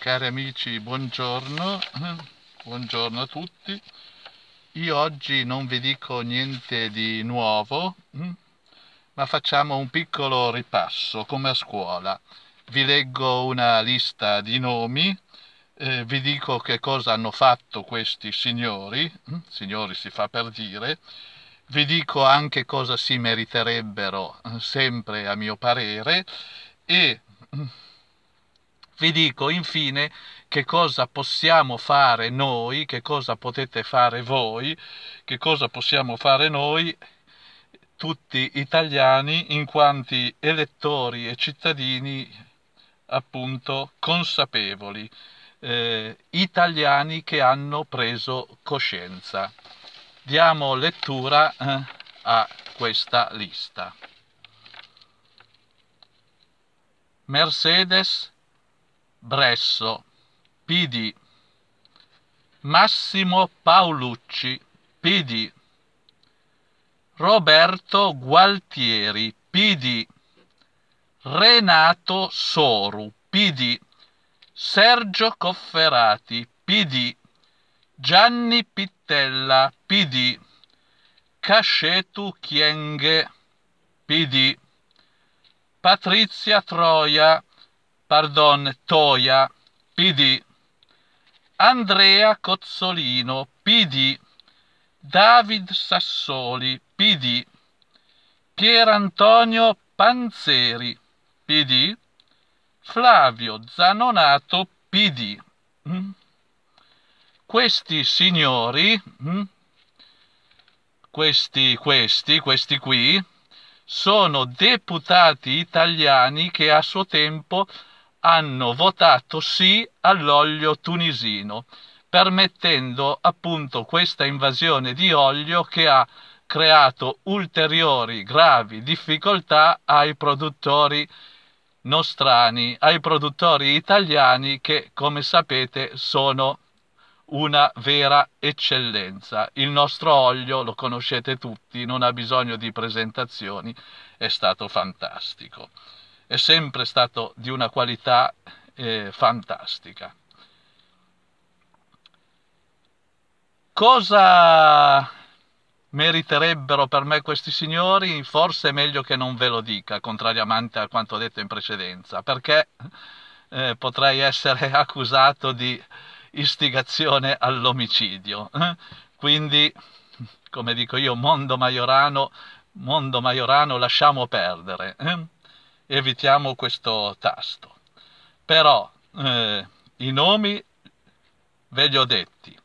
Cari amici, buongiorno, buongiorno a tutti. Io oggi non vi dico niente di nuovo, mm, ma facciamo un piccolo ripasso, come a scuola. Vi leggo una lista di nomi, eh, vi dico che cosa hanno fatto questi signori, mm, signori si fa per dire, vi dico anche cosa si meriterebbero, mm, sempre a mio parere, e vi dico infine che cosa possiamo fare noi, che cosa potete fare voi, che cosa possiamo fare noi tutti italiani in quanti elettori e cittadini appunto consapevoli, eh, italiani che hanno preso coscienza. Diamo lettura eh, a questa lista. Mercedes Bresso, PD, Massimo Paolucci, PD, Roberto Gualtieri, PD, Renato Soru, PD, Sergio Cofferati, PD, Gianni Pittella, PD, Cascetu Chienghe, PD, Patrizia Troia, pardon, Toia, PD, Andrea Cozzolino, PD, David Sassoli, PD, Pierantonio Panzeri, PD, Flavio Zanonato, PD. Mm? Questi signori, mm? questi, questi, questi qui, sono deputati italiani che a suo tempo hanno votato sì all'olio tunisino, permettendo appunto questa invasione di olio che ha creato ulteriori gravi difficoltà ai produttori nostrani, ai produttori italiani che come sapete sono una vera eccellenza. Il nostro olio, lo conoscete tutti, non ha bisogno di presentazioni, è stato fantastico è sempre stato di una qualità eh, fantastica. Cosa meriterebbero per me questi signori? Forse è meglio che non ve lo dica, contrariamente a quanto detto in precedenza, perché eh, potrei essere accusato di istigazione all'omicidio. Quindi, come dico io, mondo maiorano, mondo maiorano lasciamo perdere evitiamo questo tasto. Però eh, i nomi ve li ho detti.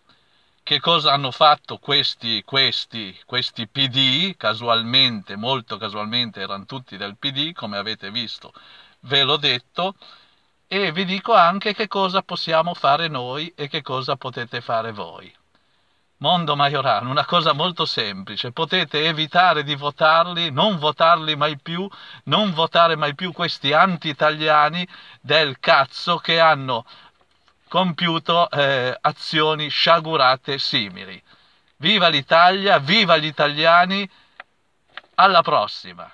Che cosa hanno fatto questi, questi, questi PD? Casualmente, molto casualmente, erano tutti del PD, come avete visto, ve l'ho detto. E vi dico anche che cosa possiamo fare noi e che cosa potete fare voi. Mondo Maiorano, una cosa molto semplice, potete evitare di votarli, non votarli mai più, non votare mai più questi anti-italiani del cazzo che hanno compiuto eh, azioni sciagurate simili. Viva l'Italia, viva gli italiani, alla prossima!